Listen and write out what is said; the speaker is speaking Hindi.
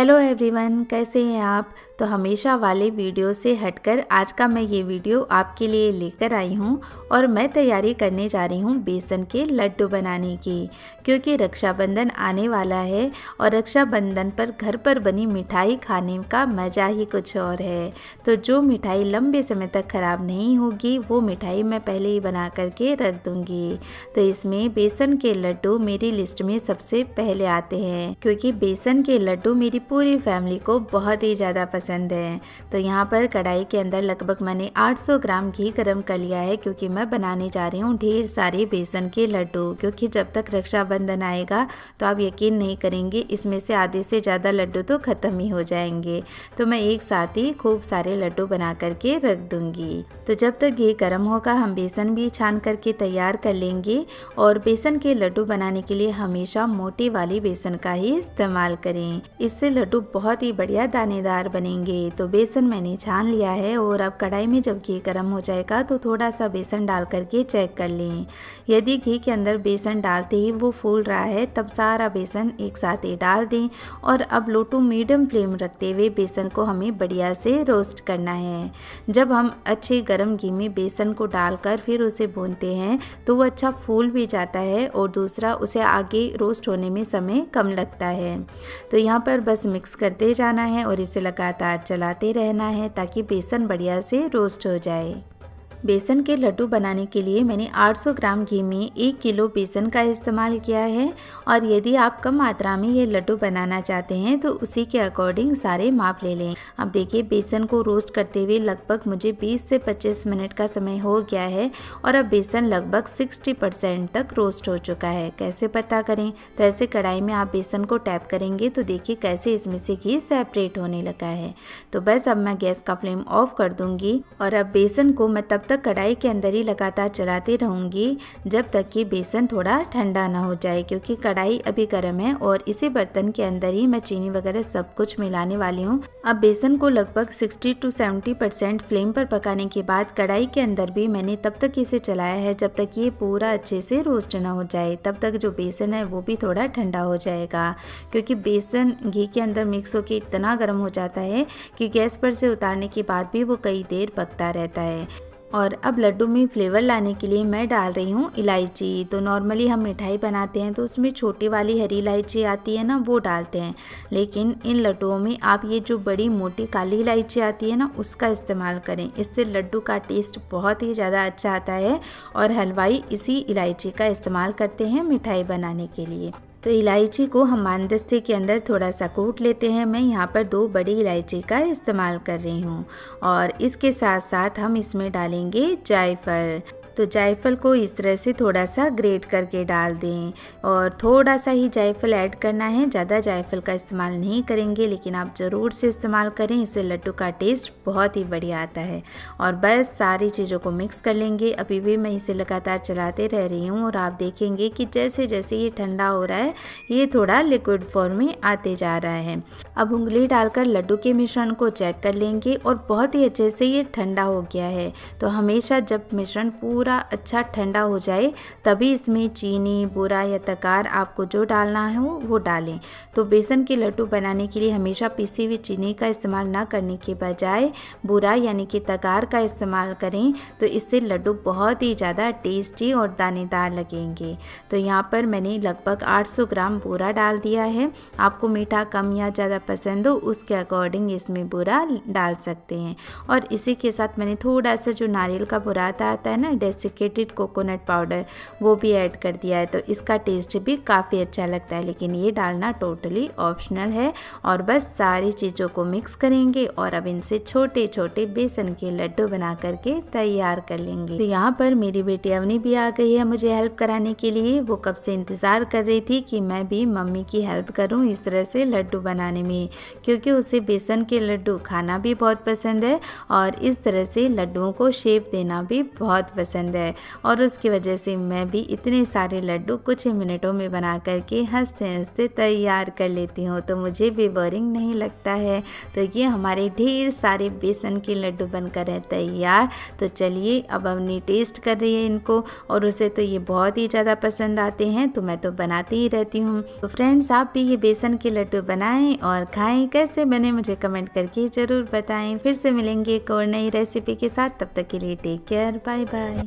हेलो एवरीवन कैसे हैं आप तो हमेशा वाले वीडियो से हटकर आज का मैं ये वीडियो आपके लिए लेकर आई हूँ और मैं तैयारी करने जा रही हूँ बेसन के लड्डू बनाने की क्योंकि रक्षाबंधन आने वाला है और रक्षाबंधन पर घर पर बनी मिठाई खाने का मज़ा ही कुछ और है तो जो मिठाई लंबे समय तक ख़राब नहीं होगी वो मिठाई मैं पहले ही बना करके रख दूँगी तो इसमें बेसन के लड्डू मेरी लिस्ट में सबसे पहले आते हैं क्योंकि बेसन के लड्डू मेरी पूरी फैमिली को बहुत ही ज़्यादा पसंद है तो यहाँ पर कढ़ाई के अंदर लगभग मैंने 800 ग्राम घी गर्म कर लिया है क्योंकि मैं बनाने जा रही हूँ ढेर सारे बेसन के लड्डू क्योंकि जब तक रक्षाबंधन आएगा तो आप यकीन नहीं करेंगे इसमें से आधे से ज़्यादा लड्डू तो ख़त्म ही हो जाएंगे तो मैं एक साथ ही खूब सारे लड्डू बना करके रख दूँगी तो जब तक घी गर्म होगा हम बेसन भी छान करके तैयार कर लेंगे और बेसन के लड्डू बनाने के लिए हमेशा मोटी वाली बेसन का ही इस्तेमाल करें इससे लड्डू बहुत ही बढ़िया दानेदार बनेंगे तो बेसन मैंने छान लिया है और अब कढ़ाई में जब घी गर्म हो जाएगा तो थोड़ा सा बेसन डाल करके चेक कर लें यदि घी के अंदर बेसन डालते ही वो फूल रहा है तब सारा बेसन एक साथ ही डाल दें और अब लो टू मीडियम फ्लेम रखते हुए बेसन को हमें बढ़िया से रोस्ट करना है जब हम अच्छे गर्म घी में बेसन को डालकर फिर उसे भूनते हैं तो वो अच्छा फूल भी जाता है और दूसरा उसे आगे रोस्ट होने में समय कम लगता है तो यहाँ पर बस बस मिक्स करते जाना है और इसे लगातार चलाते रहना है ताकि बेसन बढ़िया से रोस्ट हो जाए बेसन के लड्डू बनाने के लिए मैंने 800 ग्राम घी में एक किलो बेसन का इस्तेमाल किया है और यदि आप कम मात्रा में ये लड्डू बनाना चाहते हैं तो उसी के अकॉर्डिंग सारे माप ले लें अब देखिए बेसन को रोस्ट करते हुए लगभग मुझे 20 से 25 मिनट का समय हो गया है और अब बेसन लगभग 60 परसेंट तक रोस्ट हो चुका है कैसे पता करें तो ऐसे कढ़ाई में आप बेसन को टैप करेंगे तो देखिए कैसे इसमें से घी सेपरेट होने लगा है तो बस अब मैं गैस का फ्लेम ऑफ कर दूंगी और अब बेसन को मैं तब तक कढ़ाई के अंदर ही लगातार चलाती रहूँगी जब तक कि बेसन थोड़ा ठंडा ना हो जाए क्योंकि कढ़ाई अभी गर्म है और इसी बर्तन के अंदर ही मैं चीनी वगैरह सब कुछ मिलाने वाली हूँ अब बेसन को लगभग 60 टू 70 परसेंट फ्लेम पर पकाने के बाद कढ़ाई के अंदर भी मैंने तब तक इसे चलाया है जब तक ये पूरा अच्छे से रोस्ट ना हो जाए तब तक जो बेसन है वो भी थोड़ा ठंडा हो जाएगा क्योंकि बेसन घी के अंदर मिक्स होकर इतना गर्म हो जाता है कि गैस पर से उतारने के बाद भी वो कई देर पकता रहता है और अब लड्डू में फ्लेवर लाने के लिए मैं डाल रही हूँ इलायची तो नॉर्मली हम मिठाई बनाते हैं तो उसमें छोटी वाली हरी इलायची आती है ना वो डालते हैं लेकिन इन लड्डुओं में आप ये जो बड़ी मोटी काली इलायची आती है ना उसका इस्तेमाल करें इससे लड्डू का टेस्ट बहुत ही ज़्यादा अच्छा आता है और हलवाई इसी इलायची का इस्तेमाल करते हैं मिठाई बनाने के लिए तो इलायची को हम मानदस्ते के अंदर थोड़ा सा कूट लेते हैं मैं यहाँ पर दो बड़ी इलायची का इस्तेमाल कर रही हूँ और इसके साथ साथ हम इसमें डालेंगे जायफल तो जायफल को इस तरह से थोड़ा सा ग्रेट करके डाल दें और थोड़ा सा ही जायफल ऐड करना है ज़्यादा जायफल का इस्तेमाल नहीं करेंगे लेकिन आप ज़रूर से इस्तेमाल करें इससे लड्डू का टेस्ट बहुत ही बढ़िया आता है और बस सारी चीज़ों को मिक्स कर लेंगे अभी भी मैं इसे लगातार चलाते रह रही हूँ और आप देखेंगे कि जैसे जैसे ये ठंडा हो रहा है ये थोड़ा लिक्विड फॉर्म में आते जा रहा है अब उंगली डालकर लड्डू के मिश्रण को चेक कर लेंगे और बहुत ही अच्छे से ये ठंडा हो गया है तो हमेशा जब मिश्रण पूरा पूरा अच्छा ठंडा हो जाए तभी इसमें चीनी बूरा या तकार आपको जो डालना हो वो डालें तो बेसन के लड्डू बनाने के लिए हमेशा पीसी हुई चीनी का इस्तेमाल ना करने के बजाय बुरा यानी कि तकार का इस्तेमाल करें तो इससे लड्डू बहुत ही ज़्यादा टेस्टी और दानेदार लगेंगे तो यहाँ पर मैंने लगभग 800 ग्राम बूरा डाल दिया है आपको मीठा कम या ज़्यादा पसंद हो उसके अकॉर्डिंग इसमें बूरा डाल सकते हैं और इसी के साथ मैंने थोड़ा सा जो नारियल का बुरा आता है ना डेस डेसिकेटेड कोकोनट पाउडर वो भी ऐड कर दिया है तो इसका टेस्ट भी काफ़ी अच्छा लगता है लेकिन ये डालना टोटली ऑप्शनल है और बस सारी चीज़ों को मिक्स करेंगे और अब इनसे छोटे छोटे बेसन के लड्डू बना करके तैयार कर लेंगे तो यहाँ पर मेरी बेटी अवनी भी आ गई है मुझे हेल्प कराने के लिए वो कब से इंतज़ार कर रही थी कि मैं भी मम्मी की हेल्प करूँ इस तरह से लड्डू बनाने में क्योंकि उसे बेसन के लड्डू खाना भी बहुत पसंद है और इस तरह से लड्डुओं को शेप देना भी बहुत पसंद पसंद है और उसकी वजह से मैं भी इतने सारे लड्डू कुछ ही मिनटों में बना करके हंसते हंसते तैयार कर लेती हूँ तो मुझे भी बोरिंग नहीं लगता है तो ये हमारे ढेर सारे बेसन के लड्डू बनकर है तैयार तो चलिए अब अपनी टेस्ट कर रही है इनको और उसे तो ये बहुत ही ज़्यादा पसंद आते हैं तो मैं तो बनाती ही रहती हूँ तो फ्रेंड्स आप भी ये बेसन के लड्डू बनाएं और खाएं कैसे बने मुझे कमेंट करके ज़रूर बताएं फिर से मिलेंगे एक और नई रेसिपी के साथ तब तक के लिए टेक केयर बाय बाय